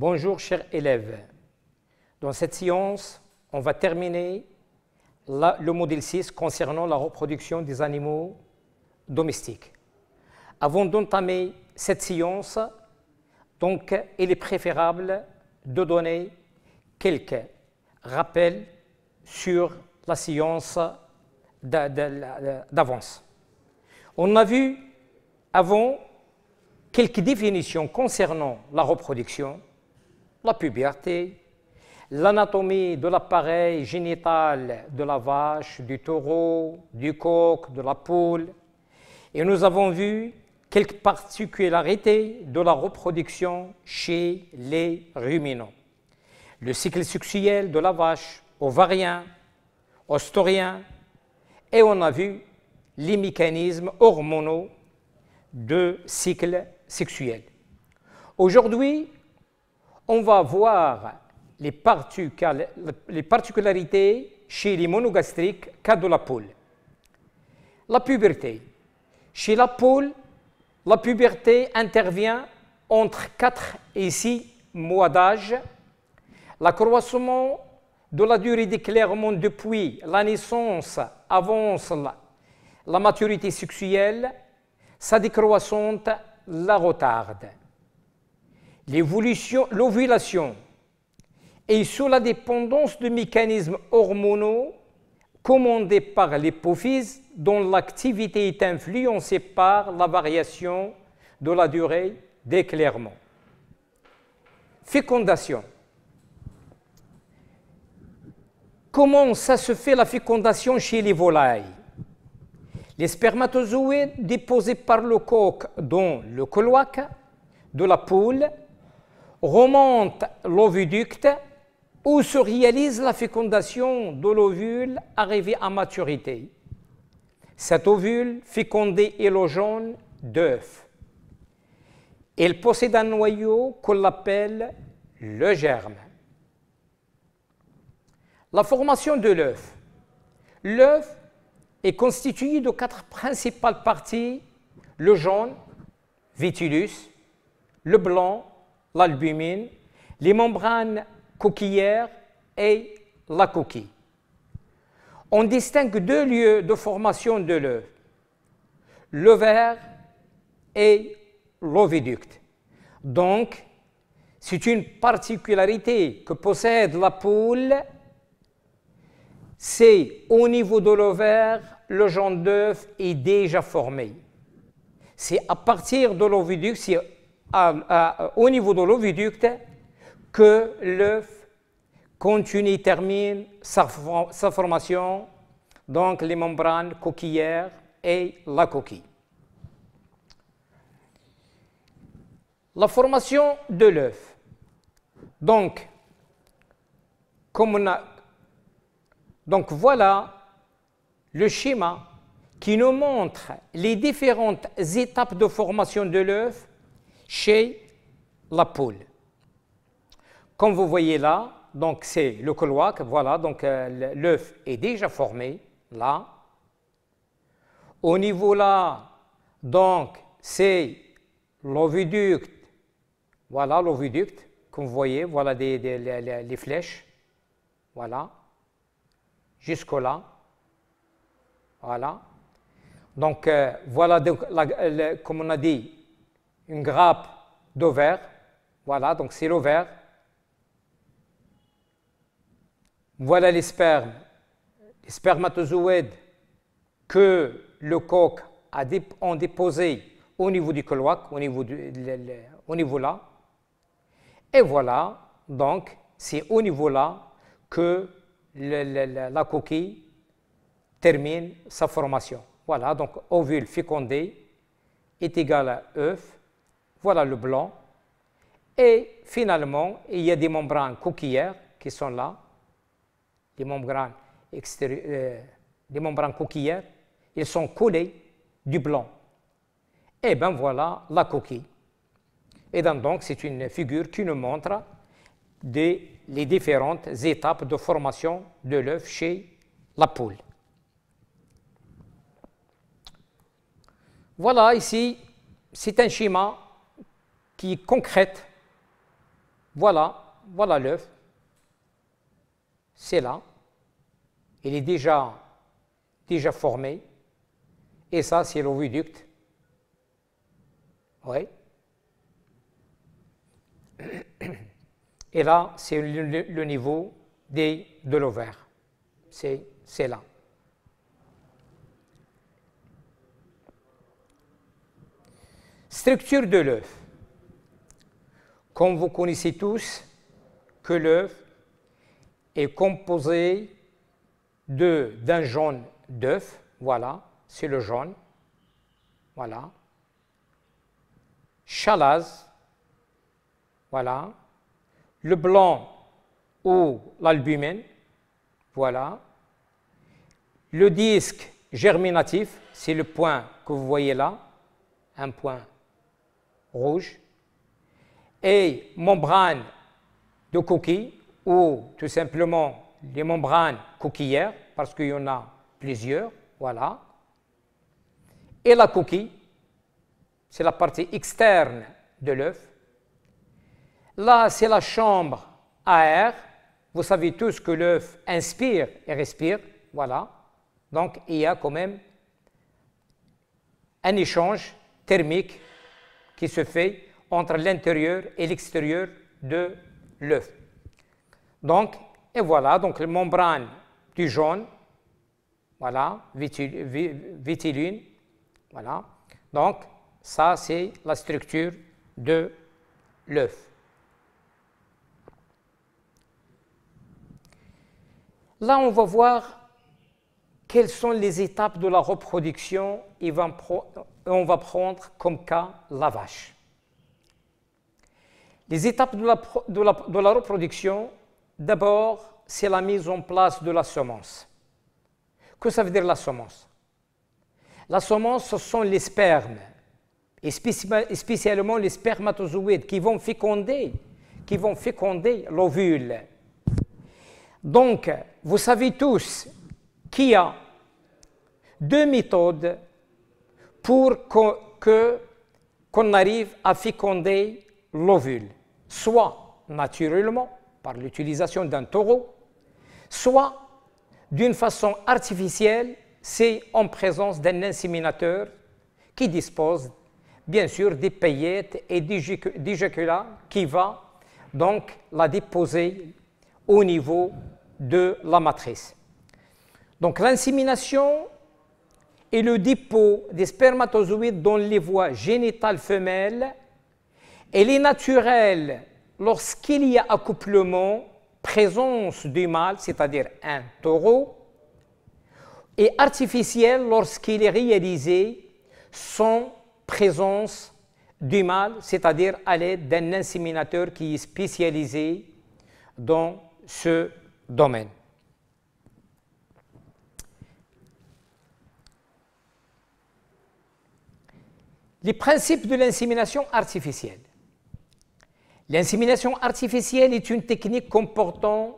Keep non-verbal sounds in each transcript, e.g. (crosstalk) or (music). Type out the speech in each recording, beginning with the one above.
Bonjour chers élèves. Dans cette séance, on va terminer le modèle 6 concernant la reproduction des animaux domestiques. Avant d'entamer cette séance, donc, il est préférable de donner quelques rappels sur la séance d'avance. On a vu avant quelques définitions concernant la reproduction, la puberté, l'anatomie de l'appareil génital de la vache, du taureau, du coq, de la poule. Et nous avons vu quelques particularités de la reproduction chez les ruminants. Le cycle sexuel de la vache, ovarien, ostorien, et on a vu les mécanismes hormonaux de cycle sexuel. Aujourd'hui, on va voir les, particularités chez les monogastriques cas de la poule. La puberté. Chez la poule, la puberté intervient entre 4 et 6 mois d'âge. L'accroissement de la durée d'éclairement depuis la naissance avance la maturité sexuelle, sa décroissante la retarde l'ovulation et sous la dépendance de mécanismes hormonaux commandés par l'hypophyse dont l'activité est influencée par la variation de la durée d'éclairement. Fécondation. Comment ça se fait la fécondation chez les volailles Les spermatozoïdes déposés par le coq dans le cloaque de la poule remonte l'oviducte où se réalise la fécondation de l'ovule arrivé à maturité. Cet ovule fécondé est le jaune d'œuf. Il possède un noyau qu'on appelle le germe. La formation de l'œuf. L'œuf est constitué de quatre principales parties, le jaune, vitilus, le blanc, l'albumine, les membranes coquillères et la coquille. On distingue deux lieux de formation de l'œuf, l'ovaire et l'oviducte. Donc, c'est une particularité que possède la poule, c'est au niveau de l'ovaire, le genre d'œuf est déjà formé. C'est à partir de l'oviducte, au niveau de l'oviducte que l'œuf continue, et termine sa, formation, donc les membranes coquillères et la coquille. La formation de l'œuf. Donc, comme on a, donc voilà le schéma qui nous montre les différentes étapes de formation de l'œuf chez la poule. Comme vous voyez là, donc c'est le cloaque, voilà, donc euh, l'œuf est déjà formé, là. Au niveau là, donc c'est l'oviducte, voilà l'oviducte, comme vous voyez, voilà des, les, flèches, voilà, jusqu'au là, voilà. Donc euh, voilà, comme on a dit, une grappe d'ovaire. Voilà, donc c'est l'ovaire. Voilà les spermes, les spermatozoïdes que le coq a ont déposé au niveau du cloaque, au niveau, du, au niveau là. Et voilà, donc, c'est au niveau là que la coquille termine sa formation. Voilà, donc ovule fécondé est égal à œuf voilà le blanc. Et finalement, il y a des membranes coquillères qui sont là, des membranes, euh, membranes coquillères. Ils sont collés du blanc. Et eh ben voilà la coquille. Et donc, c'est une figure qui nous montre les différentes étapes de formation de l'œuf chez la poule. Voilà ici, c'est un schéma qui est concrète. Voilà, voilà l'œuf. C'est là. Il est déjà, déjà formé. Et ça, c'est l'oviducte. Oui. (clears throat) Et là, c'est le, niveau des, de l'ovaire. C'est, c'est là. Structure de l'œuf. Comme vous connaissez tous, que l'œuf est de d'un jaune d'œuf, voilà, c'est le jaune, voilà, chalaz, voilà, le blanc ou l'albumen, voilà, le disque germinatif, c'est le point que vous voyez là, un point rouge, et membrane de coquille, ou tout simplement les membranes coquillères, parce qu'il y en a plusieurs, voilà. Et la coquille, c'est la partie externe de l'œuf. Là, c'est la chambre à air. Vous savez tous que l'œuf inspire et respire, voilà. Donc, il y a quand même un échange thermique qui se fait entre l'intérieur et l'extérieur de l'œuf. Donc, et voilà, donc la membrane du jaune, voilà, vitiline, voilà. Donc, ça, c'est la structure de l'œuf. Là, on va voir quelles sont les étapes de la reproduction et on va prendre comme cas la vache. Les étapes de la, reproduction, d'abord, c'est la mise en place de la semence. Que ça veut dire la semence La semence, ce sont les spermes, et spécialement les spermatozoïdes qui vont féconder, qui vont féconder l'ovule. Donc, vous savez tous qu'il y a deux méthodes pour que qu'on arrive à féconder l'ovule soit naturellement par l'utilisation d'un taureau, soit d'une façon artificielle, c'est en présence d'un inséminateur qui dispose bien sûr des paillettes et d'éjaculat qui va donc la déposer au niveau de la matrice. Donc l'insémination et le dépôt des spermatozoïdes dans les voies génitales femelles elle est naturelle lorsqu'il y a accouplement, présence du mâle, c'est-à-dire un taureau, et artificielle lorsqu'il est réalisé sans présence du mâle, c'est-à-dire à, à l'aide d'un inséminateur qui est spécialisé dans ce domaine. Les principes de l'insémination artificielle. L'insémination artificielle est une technique comportant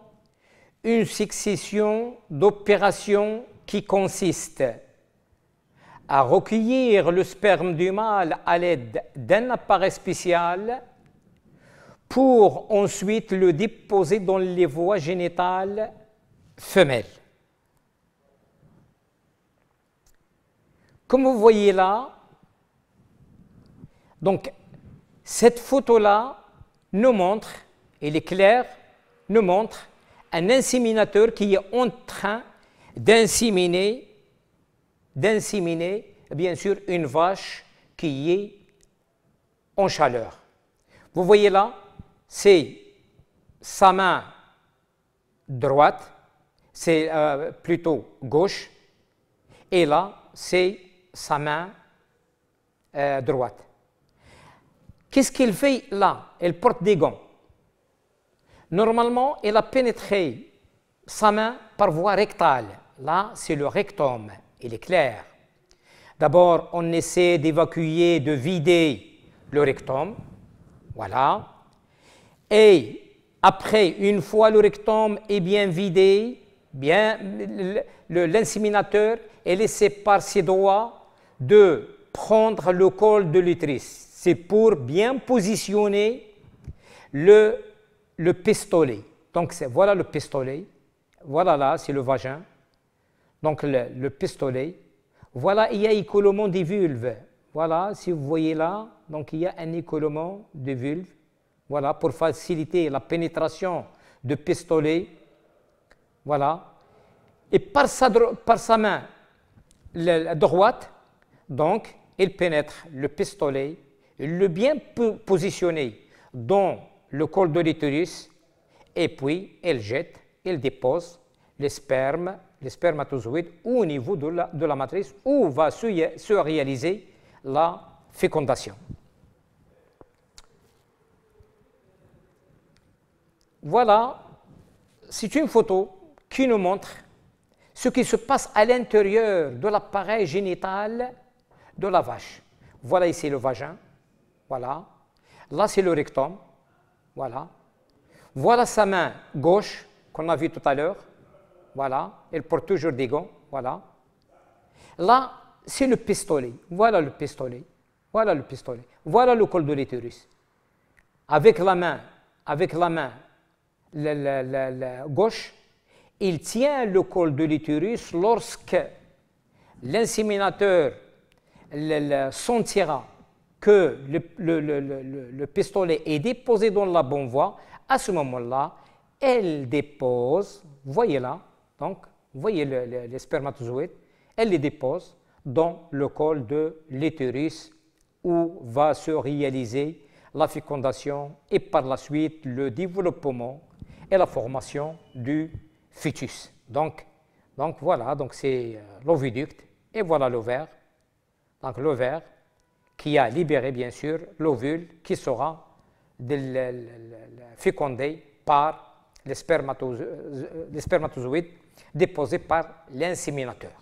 une succession d'opérations qui consiste à recueillir le sperme du mâle à l'aide d'un appareil spécial pour ensuite le déposer dans les voies génitales femelles. Comme vous voyez là, donc cette photo-là nous montre, il est clair, nous montre un inséminateur qui est en train d'inséminer, d'inséminer, bien sûr, une vache qui est en chaleur. Vous voyez là, c'est sa main droite, c'est euh, plutôt gauche, et là, c'est sa main euh, droite. Qu'est-ce qu'elle fait là Elle porte des gants. Normalement, elle a pénétré sa main par voie rectale. Là, c'est le rectum. Il est clair. D'abord, on essaie d'évacuer, de vider le rectum. Voilà. Et après, une fois le rectum est bien vidé, bien l'inséminateur est laissé par ses doigts de prendre le col de l'utérus c'est pour bien positionner le, pistolet. Donc voilà le pistolet, voilà là, c'est le vagin, donc le, pistolet. Voilà, il y a écoulement des vulves. Voilà, si vous voyez là, donc il y a un écoulement des vulves. Voilà, pour faciliter la pénétration du pistolet. Voilà. Et par sa, par sa main la droite, donc, il pénètre le pistolet le bien positionné dans le col de l'utérus, et puis elle jette, elle dépose les spermes, les spermatozoïdes au niveau de la, matrice où va se réaliser la fécondation. Voilà, c'est une photo qui nous montre ce qui se passe à l'intérieur de l'appareil génital de la vache. Voilà ici le vagin, voilà. Là, c'est le rectum. Voilà. Voilà sa main gauche qu'on a vue tout à l'heure. Voilà. Elle porte toujours des gants. Voilà. Là, c'est le pistolet. Voilà le pistolet. Voilà le pistolet. Voilà le col de l'utérus. Avec la main, avec la main gauche, il tient le col de l'utérus lorsque l'inséminateur sentira que le, pistolet est déposé dans la bonne voie, à ce moment-là, elle dépose, voyez là, donc, voyez les spermatozoïdes, elle les dépose dans le col de l'utérus où va se réaliser la fécondation et par la suite le développement et la formation du fœtus. Donc, donc voilà, donc c'est euh, l'oviducte et voilà l'ovaire. Donc l'ovaire qui a libéré bien sûr l'ovule qui sera fécondé par les spermatozoïdes déposés par l'inséminateur.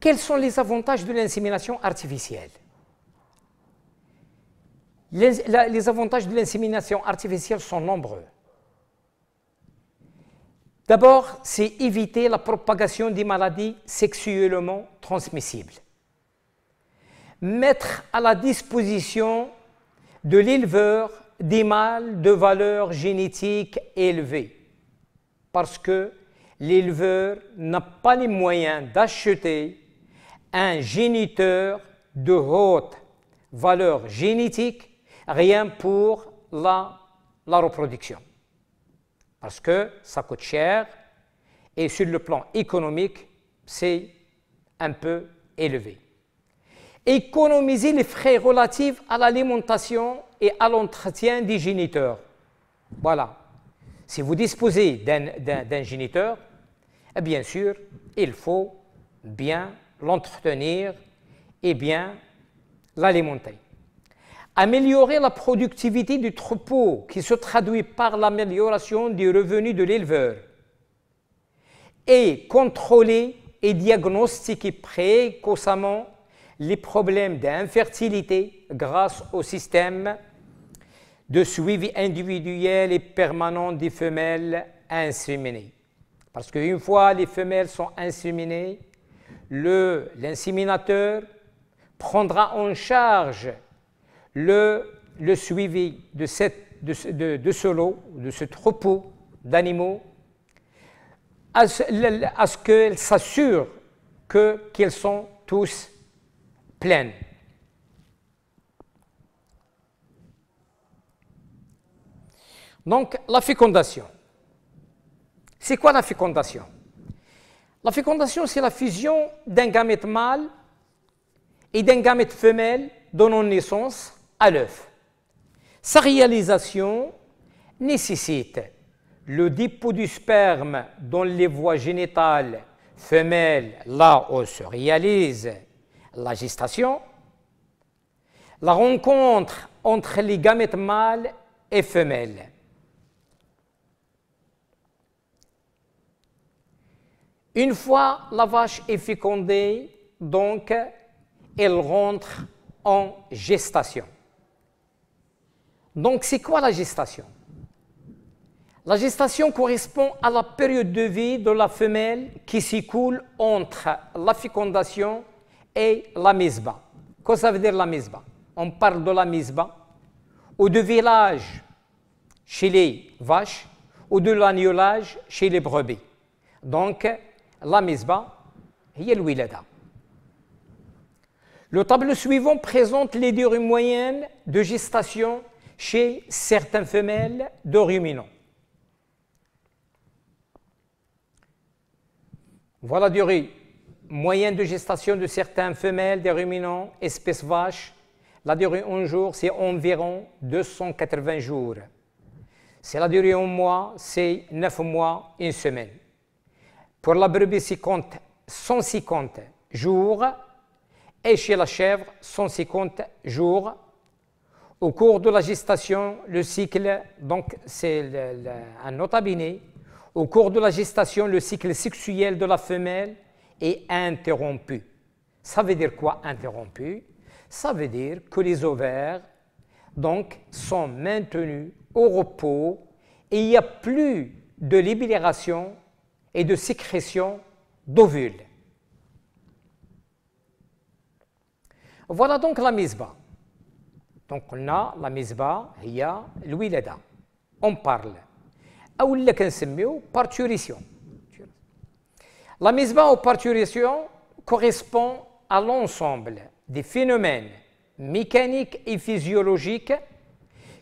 Quels sont les avantages de l'insémination artificielle les, les avantages de l'insémination artificielle sont nombreux. D'abord, c'est éviter la propagation des maladies sexuellement transmissibles. Mettre à la disposition de l'éleveur des mâles de valeur génétique élevée, parce que l'éleveur n'a pas les moyens d'acheter un géniteur de haute valeur génétique rien pour la, reproduction parce que ça coûte cher et sur le plan économique, c'est un peu élevé. Économiser les frais relatifs à l'alimentation et à l'entretien des géniteurs. Voilà. Si vous disposez d'un géniteur, eh bien sûr, il faut bien l'entretenir et bien l'alimenter. Améliorer la productivité du troupeau qui se traduit par l'amélioration des revenus de l'éleveur. Et contrôler et diagnostiquer précocement les problèmes d'infertilité grâce au système de suivi individuel et permanent des femelles inséminées. Parce qu'une fois les femelles sont inséminées, l'inséminateur prendra en charge le, suivi de, de, ce lot, de ce troupeau d'animaux, à ce, qu'elles qu'elle s'assure qu'ils sont tous pleins. Donc, la fécondation. C'est quoi la fécondation La fécondation, c'est la fusion d'un gamète mâle et d'un gamète femelle donnant naissance à l'œuf. Sa réalisation nécessite le dépôt du sperme dans les voies génitales femelles, là où se réalise la gestation, la rencontre entre les gamètes mâles et femelles. Une fois la vache est fécondée, donc, elle rentre en gestation. Donc, c'est quoi la gestation La gestation correspond à la période de vie de la femelle qui s'écoule entre la fécondation et la misba. Qu'est-ce que ça veut dire la misba On parle de la misba ou de village chez les vaches ou de l'agnolage chez les brebis. Donc, la misba, le wilada. Le tableau suivant présente les durées moyennes de gestation chez certaines femelles de ruminants. Voilà la durée moyenne de gestation de certaines femelles de ruminants, espèces vaches. La durée en jour, c'est environ 280 jours. C'est la durée en mois, c'est 9 mois, une semaine. Pour la brebis, c'est 150 jours et chez la chèvre, 150 jours au cours de la gestation, le cycle, donc c'est un au cours de la gestation, le cycle sexuel de la femelle est interrompu. Ça veut dire quoi interrompu Ça veut dire que les ovaires donc, sont maintenus au repos et il n'y a plus de libération et de sécrétion d'ovules. Voilà donc la mise bas on On parle. La هي الولاده parle On parle. « parturition » La ou ou « parturition » correspond à l'ensemble des phénomènes mécaniques et physiologiques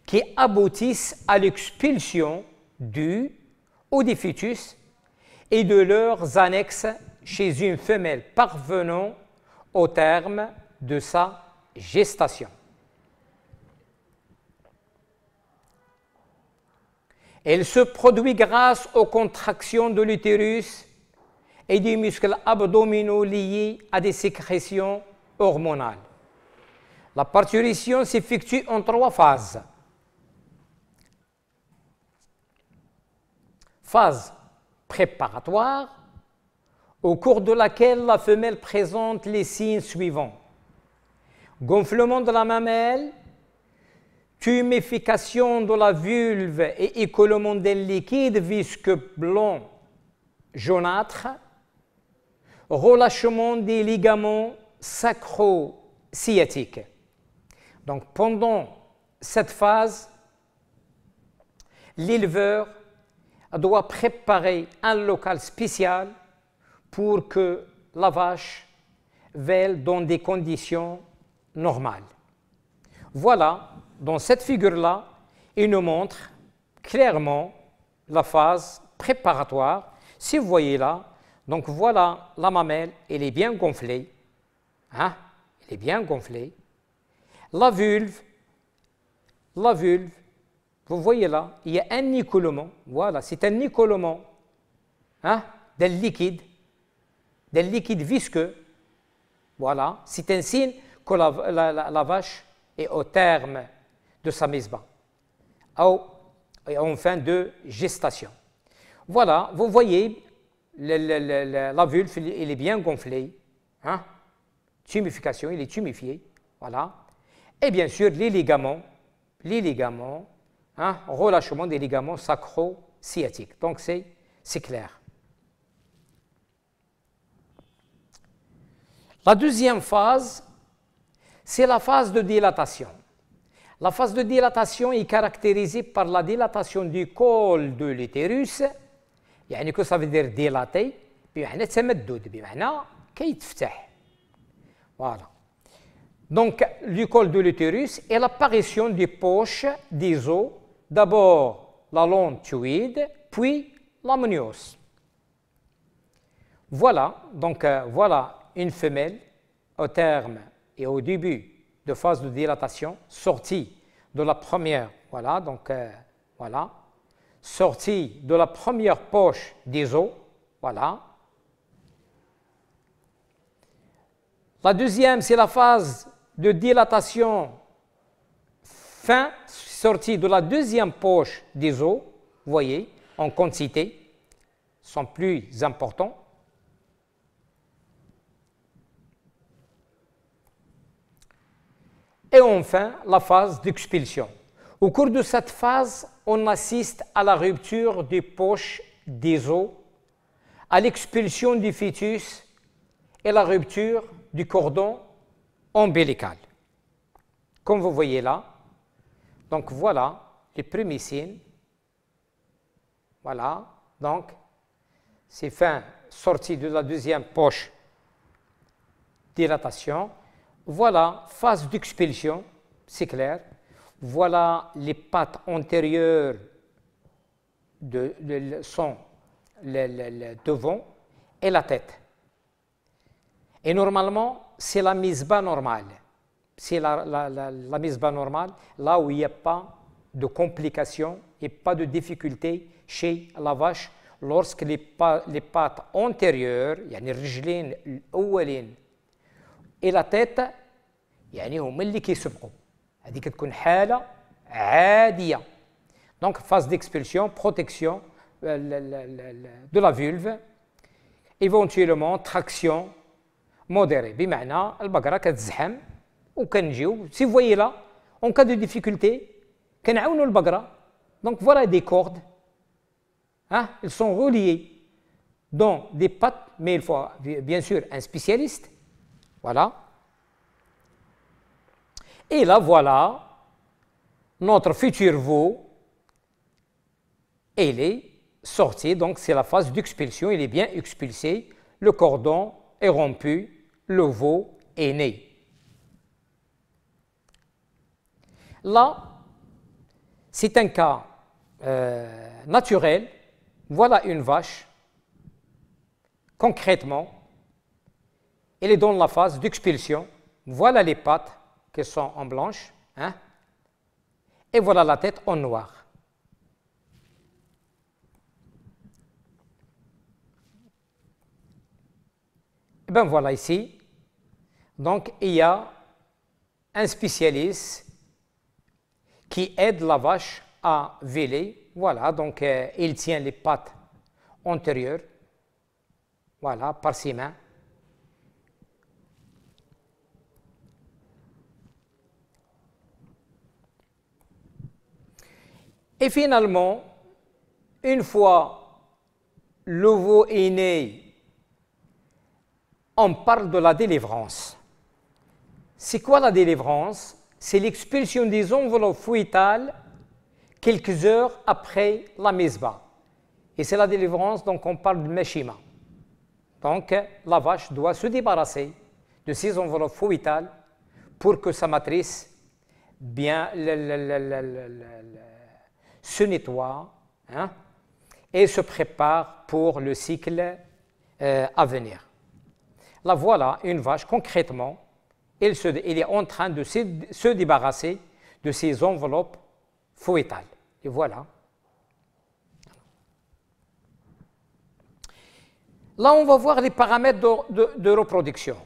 qui aboutissent à l'expulsion du ou des fœtus et de leurs annexes chez une femelle parvenant au terme de sa gestation. Elle se produit grâce aux contractions de l'utérus et des muscles abdominaux liés à des sécrétions hormonales. La parturition s'effectue en trois phases. Phase préparatoire, au cours de laquelle la femelle présente les signes suivants. Gonflement de la mamelle, Tumification de la vulve et écoulement des liquides visqueux blancs jaunâtres, relâchement des ligaments sacro-sciatiques. Donc pendant cette phase, l'éleveur doit préparer un local spécial pour que la vache veille dans des conditions normales. Voilà dans cette figure-là, il nous montre clairement la phase préparatoire. Si vous voyez là, donc voilà la mamelle, elle est bien gonflée. Hein, elle est bien gonflée. La vulve, la vulve, vous voyez là, il y a un écoulement. Voilà, c'est un écoulement hein, d'un liquide, d'un liquide visqueux. Voilà, c'est un signe que la vache est au terme de sa mesba. et en fin de gestation. Voilà, vous voyez, la vulve, est bien gonflée, hein? tumification, il est tumifié, voilà. Et bien sûr, les ligaments, les ligaments, hein, relâchement des ligaments sacro-sciatiques. Donc c'est clair. La deuxième phase, c'est la phase de dilatation. La phase de dilatation est caractérisée par la dilatation du col de l'utérus Voilà. Donc, le col de l'utérus et l'apparition des poches des os, d'abord la longue tuide, puis l'ammoniose. Voilà, donc euh, voilà une femelle au terme et au début phase de dilatation, sortie de la première, voilà, donc euh, voilà, sortie de la première poche des os, voilà. La deuxième, c'est la phase de dilatation fin, sortie de la deuxième poche des os, voyez, en quantité, sont plus importants. Et enfin, la phase d'expulsion. Au cours de cette phase, on assiste à la rupture des poches des os, à l'expulsion du fœtus et la rupture du cordon ombilical. Comme vous voyez là, donc voilà les premiers signes. Voilà, donc c'est fin sortie de la deuxième poche dilatation voilà, phase d'expulsion, c'est clair. Voilà les pattes antérieures de, le, devant et la tête. Et normalement, c'est la mise bas normale. C'est la, mise bas normale, là où il n'y a pas de complications et pas de difficultés chez la vache lorsque les, il y pattes antérieures, يعني une الأولين et la tête, il y a une peu de la tête. C'est-à-dire une Donc, phase d'expulsion, protection euh, de la vulve, éventuellement traction modérée. Et le bagra, c'est un ou Si vous voyez là, en cas de difficulté, tu as un peu Donc, voilà des cordes. Hein, elles sont reliées dans des pattes, mais il faut bien sûr un spécialiste. Voilà. Et là, voilà, notre futur veau, est sorti, donc c'est la phase d'expulsion, il est bien expulsé, le cordon est rompu, le veau est né. Là, c'est un cas euh, naturel. Voilà une vache, concrètement, il est dans la phase d'expulsion. Voilà les pattes qui sont en blanche, hein. et voilà la tête en noir. Et eh bien voilà ici. Donc il y a un spécialiste qui aide la vache à veler. Voilà, donc euh, il tient les pattes antérieures, voilà, par ses mains. Et finalement, une fois le veau est né, on parle de la délivrance. C'est quoi la délivrance C'est l'expulsion des enveloppes fœtales quelques heures après la bas. Et c'est la délivrance, donc on parle de Meshima. Donc la vache doit se débarrasser de ses enveloppes fœtales pour que sa matrice, bien, se nettoie hein, et se prépare pour le cycle euh, à venir. Là, voilà, une vache, concrètement, elle, est en train de se, débarrasser de ses enveloppes fœtales. Et voilà. Là, on va voir les paramètres de, reproduction.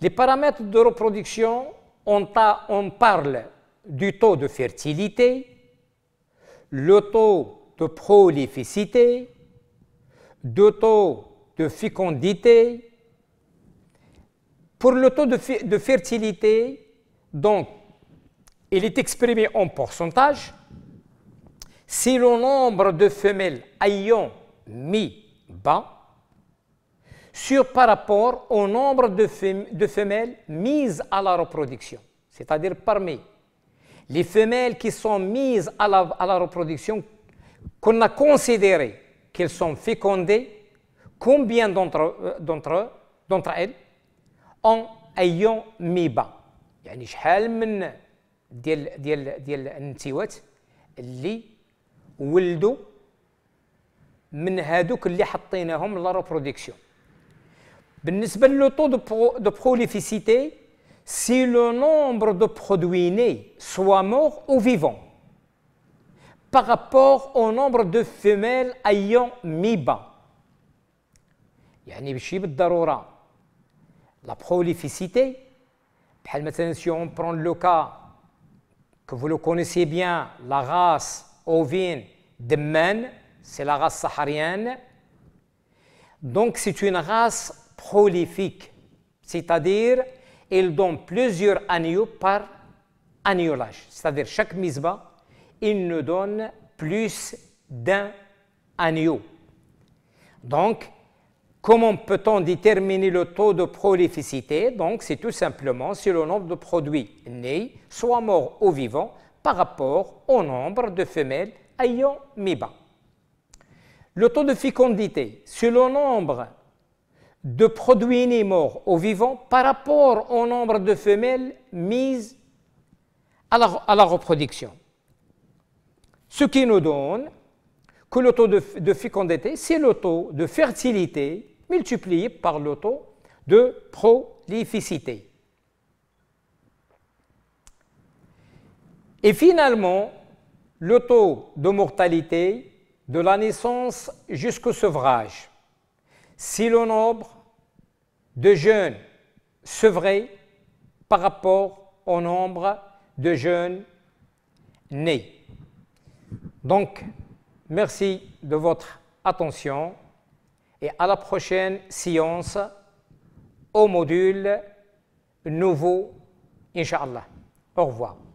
Les paramètres de reproduction, on parle du taux de fertilité, le taux de prolificité, le taux de fécondité. Pour le taux de, fertilité, donc, il est exprimé en pourcentage. Si le nombre de femelles ayant mis bas sur par rapport au nombre de, femelles mises à la reproduction, c'est-à-dire parmi les femelles qui sont mises à la, à la reproduction, qu'on a considéré qu'elles sont fécondées, combien d'entre euh, elles ont ayant mis bas يعني شحال من ديال ديال ديال النتيوات اللي ولدوا من هادوك اللي حطيناهم لا ريبرودكسيون بالنسبه لو طو دو بروليفيسيتي si le nombre de produits nés soit mort ou vivant par rapport au nombre de femelles ayant mis bas. La la prolificité si on prend le cas que vous le connaissez bien la race ovine de men, c'est la race saharienne donc c'est une race prolifique c'est-à-dire il donne plusieurs agneaux par agneauage. C'est-à-dire chaque misba, il nous donne plus d'un agneau. Donc, comment peut-on déterminer le taux de prolificité Donc, c'est tout simplement sur le nombre de produits nés, soit morts ou vivants, par rapport au nombre de femelles ayant mis bas. Le taux de fécondité, sur le nombre de produits ni morts aux vivants par rapport au nombre de femelles mises à la, reproduction. Ce qui nous donne que le taux de, de fécondité, c'est le taux de fertilité multiplié par le taux de prolificité. Et finalement, le taux de mortalité de la naissance jusqu'au sevrage si le nombre de jeunes se sevrés par rapport au nombre de jeunes nés. Donc, merci de votre attention et à la prochaine séance au module nouveau, Inch'Allah. Au revoir.